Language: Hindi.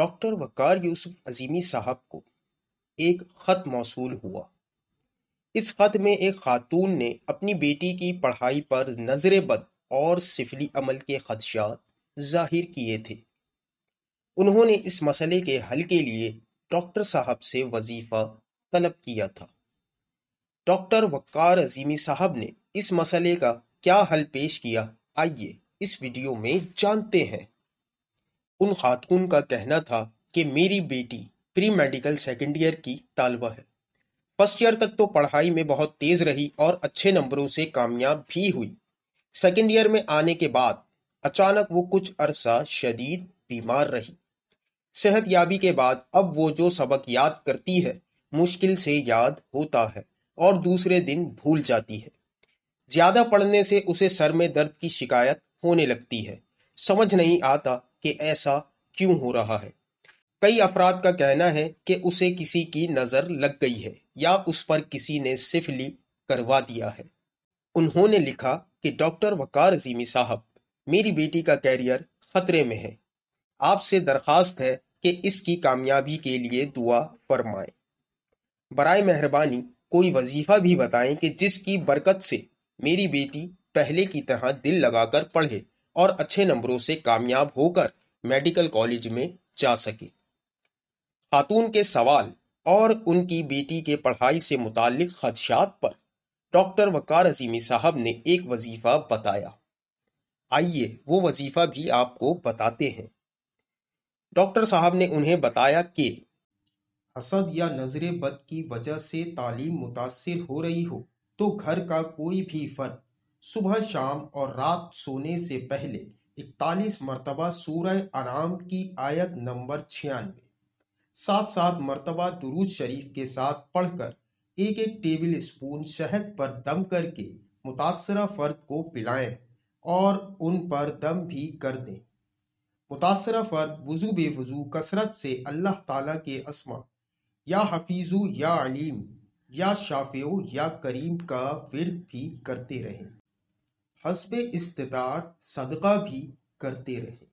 डॉक्टर वकार यूसुफ अजीमी साहब को एक ख़त मौसूल हुआ इस ख़त में एक खातून ने अपनी बेटी की पढ़ाई पर नजर बद और सिफली अमल के खदशात जाहिर किए थे उन्होंने इस मसले के हल के लिए डॉक्टर साहब से वजीफ़ा तलब किया था डॉक्टर वक्कार अजीमी साहब ने इस मसले का क्या हल पेश किया आइए इस वीडियो में जानते हैं उन खातून का कहना था कि मेरी बेटी प्री मेडिकल सेकेंड ईयर की तालबा है फर्स्ट ईयर तक तो पढ़ाई में बहुत तेज़ रही और अच्छे नंबरों से कामयाब भी हुई सेकेंड ईयर में आने के बाद अचानक वो कुछ अरसा शदीद बीमार रही सेहत याबी के बाद अब वो जो सबक याद करती है मुश्किल से याद होता है और दूसरे दिन भूल जाती है ज़्यादा पढ़ने से उसे सर में दर्द की शिकायत होने लगती है समझ नहीं आता कि ऐसा क्यों हो रहा है कई अफराद का कहना है कि उसे किसी की नज़र लग गई है या उस पर किसी ने सिफली करवा दिया है उन्होंने लिखा कि डॉक्टर वकार जीमी साहब मेरी बेटी का कैरियर खतरे में है आपसे दरखास्त है कि इसकी कामयाबी के लिए दुआ फरमाएं बरए मेहरबानी कोई वजीफा भी बताएं कि जिसकी बरकत से मेरी बेटी पहले की तरह दिल लगाकर पढ़े और अच्छे नंबरों से कामयाब होकर मेडिकल कॉलेज में जा सके खातून के सवाल और उनकी बेटी के पढ़ाई से मुतालिक खदशात पर डॉक्टर वकार अजीमी साहब ने एक वजीफा बताया आइए वो वजीफा भी आपको बताते हैं डॉक्टर साहब ने उन्हें बताया कि हसद या नजरे बद की वजह से तालीम मुतासर हो रही हो तो घर का कोई भी फन सुबह शाम और रात सोने से पहले इकतालीस मरतबा सूरह आराम की आयत नंबर छियानवे सात सात मरतबा दुरुज शरीफ के साथ पढ़कर एक एक टेबल स्पून शहद पर दम करके मुतासरा फ़र्द को पिलाएं और उन पर दम भी कर दें मुतासरा फ़र्द वज़ू बेवज़ू कसरत से अल्लाह ताला के असमा या हफीज़ु या अलीम या शाफियो या करीम का विरद भी करते रहें हसब इस्तार सदका भी करते रहे